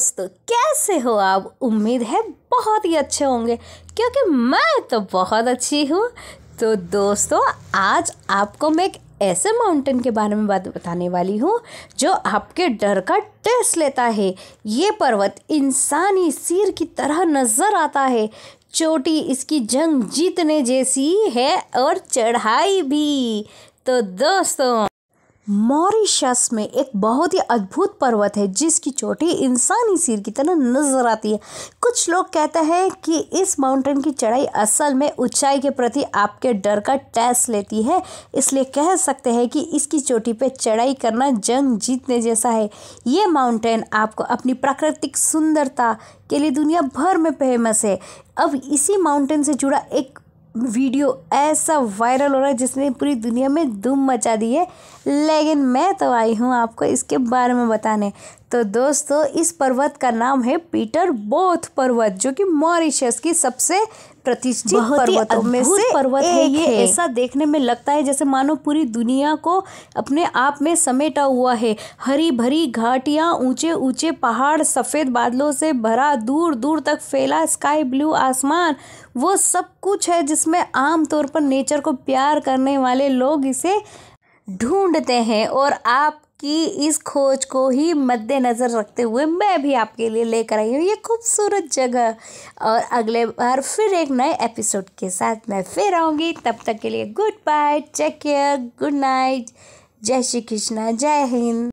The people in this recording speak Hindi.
दोस्तों कैसे हो आप उम्मीद है बहुत ही अच्छे होंगे क्योंकि मैं तो बहुत अच्छी हूँ तो दोस्तों आज आपको मैं एक ऐसे माउंटेन के बारे में बात बताने वाली हूँ जो आपके डर का टेस्ट लेता है ये पर्वत इंसानी सिर की तरह नज़र आता है चोटी इसकी जंग जीतने जैसी है और चढ़ाई भी तो दोस्तों मॉरिशस में एक बहुत ही अद्भुत पर्वत है जिसकी चोटी इंसानी सिर की तरह नजर आती है कुछ लोग कहते हैं कि इस माउंटेन की चढ़ाई असल में ऊंचाई के प्रति आपके डर का टैस लेती है इसलिए कह सकते हैं कि इसकी चोटी पर चढ़ाई करना जंग जीतने जैसा है ये माउंटेन आपको अपनी प्राकृतिक सुंदरता के लिए दुनिया भर में फेमस है अब इसी माउंटेन से जुड़ा एक वीडियो ऐसा वायरल हो रहा है जिसने पूरी दुनिया में धूम मचा दी है लेकिन मैं तो आई हूँ आपको इसके बारे में बताने तो दोस्तों इस पर्वत का नाम है पीटर बोथ पर्वत जो कि मॉरिशस की सबसे प्रतिष्ठित पर्वतों में से पर्वत है ये ऐसा देखने में लगता है जैसे मानो पूरी दुनिया को अपने आप में समेटा हुआ है हरी भरी घाटियाँ ऊंचे ऊंचे पहाड़ सफ़ेद बादलों से भरा दूर दूर तक फैला स्काई ब्लू आसमान वो सब कुछ है जिसमें आमतौर पर नेचर को प्यार करने वाले लोग इसे ढूंढते हैं और आप कि इस खोज को ही मद्देनज़र रखते हुए मैं भी आपके लिए लेकर आई हूँ ये खूबसूरत जगह और अगले बार फिर एक नए एपिसोड के साथ मैं फिर आऊँगी तब तक के लिए good bye take care good night जय श्री कृष्णा जय हिंद